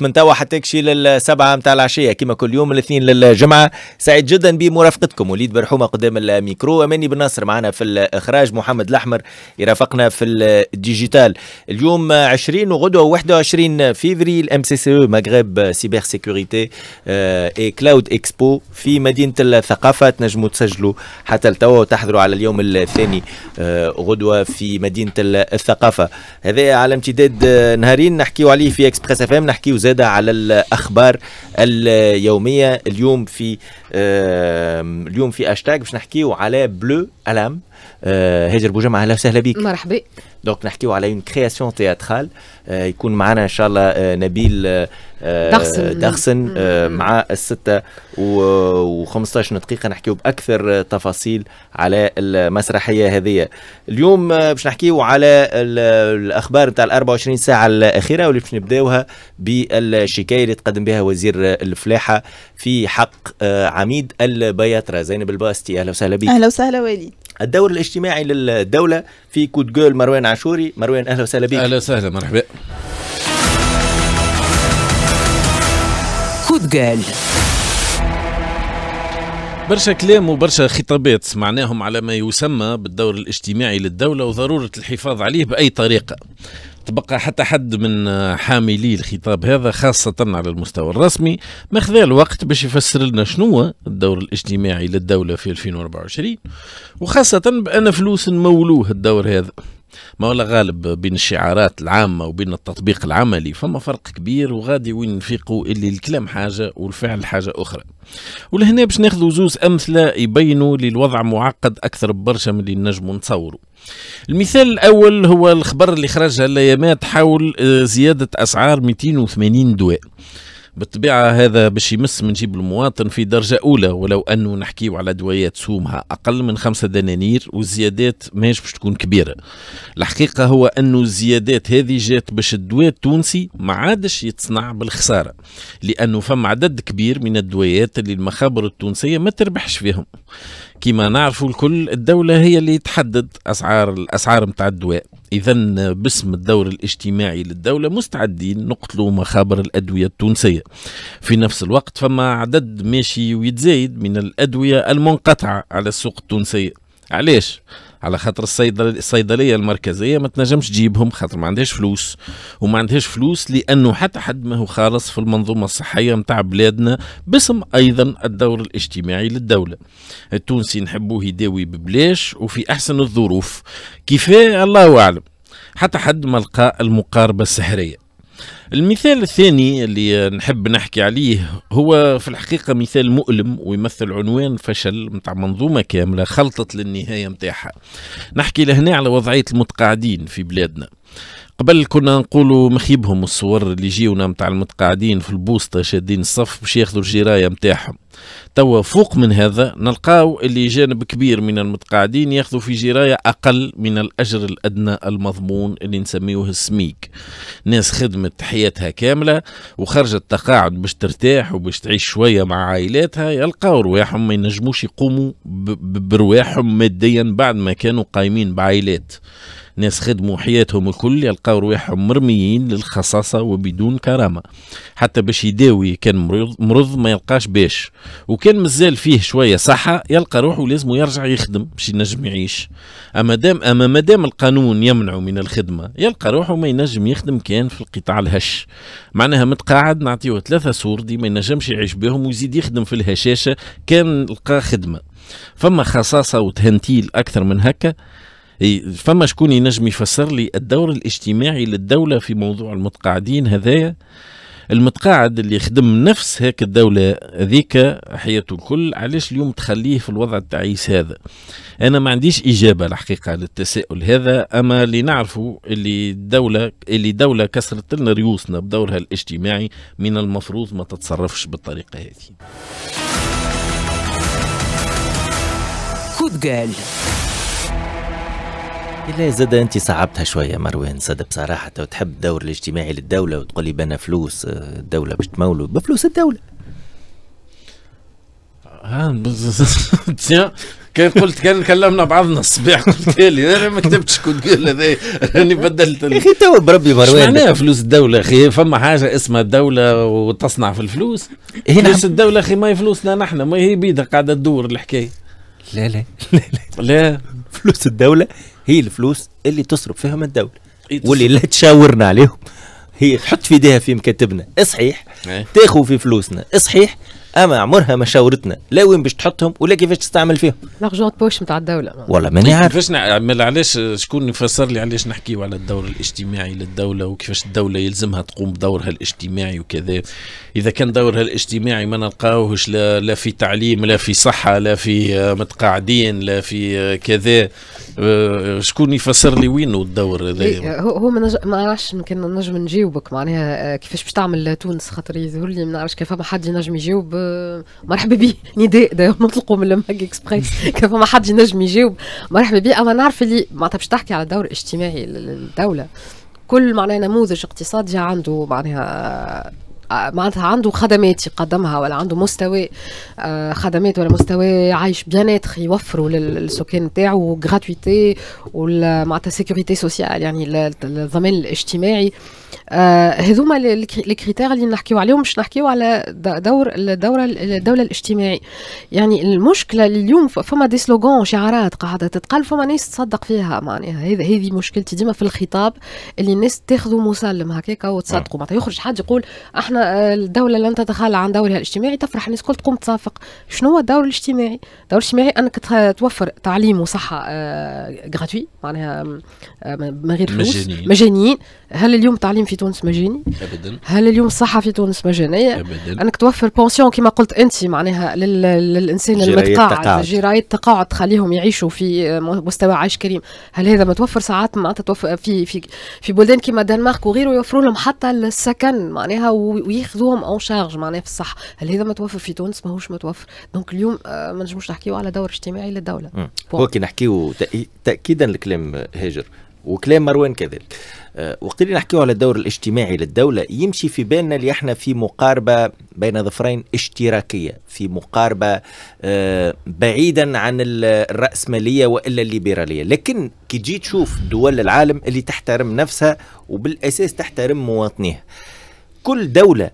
من توا حتى كشي للسبعة متاع العشية كما كل يوم الاثنين للجمعة سعيد جدا بمرافقتكم وليد برحومة قدام الميكرو أماني بن ناصر معنا في الإخراج محمد الأحمر يرافقنا في الديجيتال اليوم 20 وغدوة 21 فيفري الام سي سي او مغرب سيبر سيكوريتي اي كلاود اكسبو في مدينة الثقافة تنجموا تسجلوا حتى لتوا وتحضروا على اليوم الثاني آه، غدوة في مدينة الثقافة هذا على امتداد نهارين نحكيو عليه في اكسبريس اف ام نحكي دلوقتي وزاد على الاخبار اليوميه اليوم في اليوم في اشتاج باش نحكيو على بلو الام آه، هاجر بوجمعة أهلا وسهلا بك مرحبا دونك نحكيو على اون كرياسيون تياترال يكون معنا ان شاء الله آه، نبيل آه، دخسن دخسن مع الستة و15 دقيقة نحكيو بأكثر تفاصيل على المسرحية هذه اليوم باش نحكيو على الأخبار نتاع ال 24 ساعة الأخيرة واللي باش نبداوها بالشكاية اللي تقدم بها وزير الفلاحة في حق عميد البياترة زينب الباستي أهلا وسهلا بك أهلا وسهلا وليد الدور الاجتماعي للدوله في كود جول مروان عاشوري مروان اهلا وسهلا بك اهلا وسهلا مرحبا كود جول برشا كلام وبرشا خطابات سمعناهم على ما يسمى بالدور الاجتماعي للدولة وضرورة الحفاظ عليه بأي طريقة تبقى حتى حد من حاملي الخطاب هذا خاصة على المستوى الرسمي ما خذا الوقت باش يفسر لنا شنو الدور الاجتماعي للدولة في 2024 وخاصة بأن فلوس مولوه الدور هذا ما ولا غالب بين الشعارات العامة وبين التطبيق العملي فما فرق كبير وغادي وين نفيقوا اللي الكلام حاجة والفعل حاجة أخرى ولهنا باش ناخذوا زوز أمثلة يبينوا للوضع معقد أكثر ببرشا من اللي نجموا نتصوروا المثال الأول هو الخبر اللي خرجها الأيامات حول آه، زيادة أسعار 280 دواء بالطبيعة هذا باش يمس من جيب المواطن في درجة أولى ولو أنه نحكيو على دويات سومها أقل من خمسة دنانير والزيادات ماهيش باش تكون كبيرة الحقيقة هو أنه الزيادات هذه جات باش الدواء التونسي ما عادش يتصنع بالخسارة لأنه فما عدد كبير من الدويات اللي المخابر التونسية ما تربحش فيهم كما نعرفوا الكل الدولة هي اللي تحدد أسعار الأسعار متاع الدواء إذا باسم الدور الاجتماعي للدولة مستعدين نقتلوا مخابر الأدوية التونسية في نفس الوقت فما عدد ماشي ويتزايد من الأدوية المنقطعة على السوق التونسية علاش على خاطر الصيدليه المركزيه ما تنجمش تجيبهم خاطر ما عندهاش فلوس وما عندهاش فلوس لانه حتى حد ما هو خالص في المنظومه الصحيه نتاع بلادنا باسم ايضا الدور الاجتماعي للدوله التونسي نحبوه يداوي ببلاش وفي احسن الظروف كيفاه الله اعلم حتى حد ما لقى المقاربه السحريه المثال الثاني اللي نحب نحكي عليه هو في الحقيقة مثال مؤلم ويمثل عنوان فشل متاع منظومة كاملة خلطت للنهاية متاعها نحكي لهنا على وضعية المتقاعدين في بلادنا قبل كنا نقولوا مخيبهم الصور اللي يجيونا متاع المتقاعدين في البوسطه شادين الصف باش ياخذوا الجرايه متاعهم توا فوق من هذا نلقاو اللي جانب كبير من المتقاعدين ياخذوا في جرايه اقل من الاجر الادنى المضمون اللي نسميوه السميك ناس خدمت حياتها كامله وخرجت تقاعد باش ترتاح وباش تعيش شويه مع عائلاتها يلقاو رواحهم ما ينجموش يقوموا برواحهم ماديا بعد ما كانوا قايمين بعائلات ناس خدموا حياتهم الكل يلقاو رواحهم مرميين للخصاصة وبدون كرامة حتى باش يداوي كان مرض, مرض ما يلقاش باش وكان مازال فيه شوية صحة يلقى روحه لازم يرجع يخدم باش ينجم يعيش أما دام أما مادام القانون يمنعه من الخدمة يلقى روحه ما ينجم يخدم كان في القطاع الهش معناها متقاعد نعطيه ثلاثة دي ما ينجمش يعيش بهم ويزيد يخدم في الهشاشة كان لقى خدمة فما خصاصة وتهنتيل أكثر من هكا فما شكون ينجم يفسر لي الدور الاجتماعي للدوله في موضوع المتقاعدين هذايا المتقاعد اللي يخدم نفس هيك الدولة هذيك حياته الكل علاش اليوم تخليه في الوضع التعيس هذا أنا ما عنديش إجابة الحقيقة للتساؤل هذا أما اللي نعرفه اللي الدولة اللي دولة كسرت لنا ريوسنا بدورها الاجتماعي من المفروض ما تتصرفش بالطريقة هذه خذ قال لا زاد انت صعبتها شويه مروان زاد بصراحه وتحب الدور الاجتماعي للدوله وتقول لي بنا فلوس آه، الدوله باش تمولوا بفلوس الدوله تيان آه، كان قلت كان كلمنا بعضنا الصباح قلت لي انا ما كتبتش كنت تقول هذا راني بدلت يا اخي تو بربي مروان معناها فلوس الدوله اخي فما حاجه اسمها الدوله وتصنع في الفلوس نعم. فلوس الدوله اخي ما هي فلوسنا نحن ما هي بيدها قاعده تدور الحكايه لا لا لا لا, لا. فلوس الدوله هي الفلوس اللي تصرف فيهم الدوله إيه واللي لا تشاورنا عليهم هي تحط في ايديها في مكاتبنا إيه صحيح إيه. تاخذ في فلوسنا صحيح اما عمرها ما شاورتنا لا وين باش تحطهم ولا كيفاش تستعمل فيهم لارجون بوش نتاع الدوله والله ماني عارف كيفاش نعمل علاش شكون يفسر لي علاش نحكيو على الدور الاجتماعي للدوله وكيفاش الدوله يلزمها تقوم بدورها الاجتماعي وكذا اذا كان دورها الاجتماعي ما نلقاوهش لا, لا في تعليم لا في صحه لا في آه، متقاعدين لا في آه، كذا آه، شكون يفسر لي وينه الدور هذا إيه، هو ما نج... ما نعرفش يمكن نجم نجاوبك معناها آه، كيفاش باش تعمل تونس خاطر يظهر لي ما نعرفش كيف فما حد ينجم يجاوب آه، مرحبا بي نداء نطلقوا من الماك اكسبريس كيف فما حد ينجم يجاوب مرحبا بي اما نعرف اللي معناتها باش تحكي على الدور الاجتماعي للدوله كل معناها نموذج اقتصادي عنده معناها آه، معناتها عنده خدمات يقدمها ولا عنده مستوى آه، خدمات ولا مستوى عايش بيان اتر يوفروا للسكان نتاعو غراتويتي معناتها سيكوريتي سوسيال يعني الضمان الاجتماعي آه، هذوما لي كريتير اللي نحكيو عليهم مش نحكيو على دور الدوره الدوله الاجتماعي يعني المشكله اليوم فما دي سلوغون شعارات قاعده تتقال فما ناس تصدق فيها معناها هذه مشكلتي ديما في الخطاب اللي الناس تاخذوا مسلم هكاك وتصدقوا معناتها يخرج حد يقول احنا الدوله لن تتخلى عن دورها الاجتماعي تفرح الناس الكل تقوم تصافق شنو هو الدور الاجتماعي الدور الاجتماعي انك توفر تعليم وصحه غراتوي آه، معناها آه، من غير فلوس مجانيين مجانيين هل اليوم التعليم في تونس مجاني ابدا هل اليوم الصحه في تونس مجانيه ابدا انك توفر بونسيون كما قلت انت معناها للانسان المتقاعد جرايه التقاعد تخليهم يعيشوا في آه، مستوى عيش كريم هل هذا متوفر ساعات معناتها توفر في في في بلدان كيما الدنمارك وغيره يوفروا لهم حتى السكن معناها وياخذوهم اون شارج معناها في الصح هل هذا متوفر في تونس ماهوش متوفر دونك اليوم آه، ما نجموش نحكيو على دور اجتماعي للدوله هو كي نحكيو تاكيدا لكلام هاجر وكلام مروان كذلك آه، وقت اللي نحكيو على الدور الاجتماعي للدولة يمشي في بالنا اللي احنا في مقاربة بين ظفرين اشتراكية في مقاربة آه، بعيدا عن الرأسمالية وإلا الليبرالية لكن كي تجي تشوف دول العالم اللي تحترم نفسها وبالأساس تحترم مواطنيها كل دولة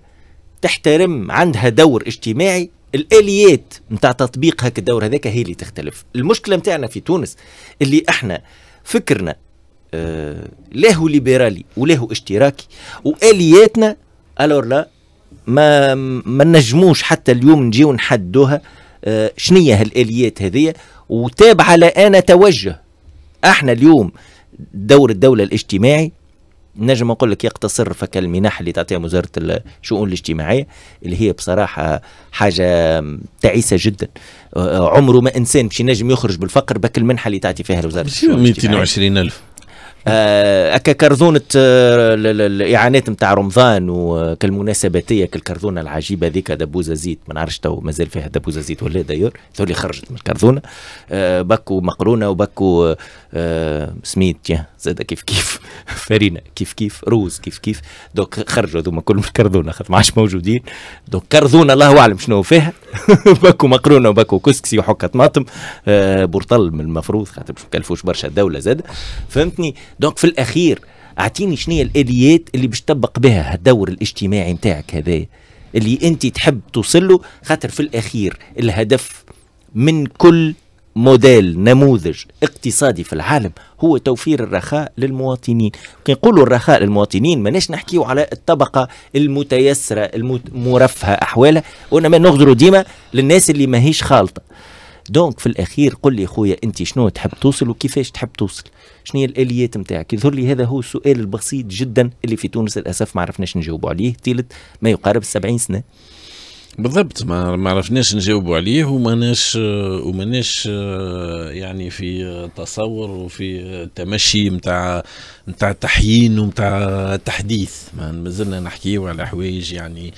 تحترم عندها دور اجتماعي الاليات نتاع تطبيق هك الدور هذاك هي اللي تختلف المشكله نتاعنا في تونس اللي احنا فكرنا له آه، ليبرالي وله اشتراكي والياتنا الور لا ما ما نجموش حتى اليوم نجيو نحدوها آه، شنيه هالاليات هذه وتابعه لأنا توجه احنا اليوم دور الدوله الاجتماعي نجم نقول لك يقتصر فك المنح اللي تعطيها وزاره الشؤون الاجتماعيه اللي هي بصراحه حاجه تعيسه جدا عمره ما انسان باش ينجم يخرج بالفقر بك المنحه اللي تعطي فيها الوزاره الشؤون 220 الف هكا آه، كرزونه الاعانات آه، نتاع رمضان وكالمناسباتية هي كالكرزونه العجيبه ذيك دبوزه زيت ما نعرفش تو مازال فيها دبوزه زيت ولا دايور اللي خرجت من الكرزونه آه، بكو مقرونه وبكو سميت زاد كيف كيف فرينه كيف كيف روز كيف كيف دوك خرجوا هذوما كلهم من الكرزونه خاطر ما عادش موجودين دوك كرزونه الله اعلم شنو فيها باكو مقرونه وباكو كسكسي وحكه طماطم بورطل من المفروض خاطر ما كلفوش برشا الدوله زاد فهمتني دونك في الاخير اعطيني شنو هي الاليات اللي باش تطبق بها الدور الاجتماعي نتاعك هذا اللي انت تحب توصل له خاطر في الاخير الهدف من كل موديل نموذج اقتصادي في العالم هو توفير الرخاء للمواطنين كي نقولوا الرخاء للمواطنين ماناش نحكيو على الطبقة المتيسرة المرفهة أحوالها وإنما نغدروا ديما للناس اللي ماهيش خالطة دونك في الاخير قل لي خويا انت شنو تحب توصل وكيفاش تحب توصل شنو هي الاليات نتاعك يظهر لي هذا هو السؤال البسيط جدا اللي في تونس للاسف ما عرفناش نجاوبوا عليه تيلت ما يقارب 70 سنه بالضبط ما ما عرفناش نجاوبوا عليه وماناش وماناش يعني في تصور وفي تمشي نتاع نتاع تحيين ونتاع تحديث ما مازلنا نحكيو على حوايج يعني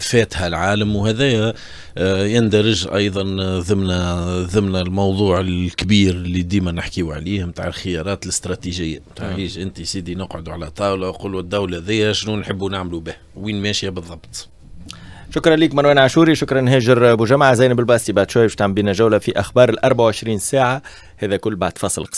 فاتها العالم وهذا يندرج ايضا ضمن ضمن الموضوع الكبير اللي ديما نحكيو عليه نتاع الخيارات الاستراتيجيه نتاع نعم. انت سيدي نقعدوا على طاوله ونقولوا الدوله ذي شنو نحبوا نعملوا به وين ماشيه بالضبط شكرا لك مروان عاشوري شكرا هاجر ابو جمعه زينب الباستي بعد شوي باش تعمل بينا جوله في اخبار ال 24 ساعه هذا كل بعد فصل قصير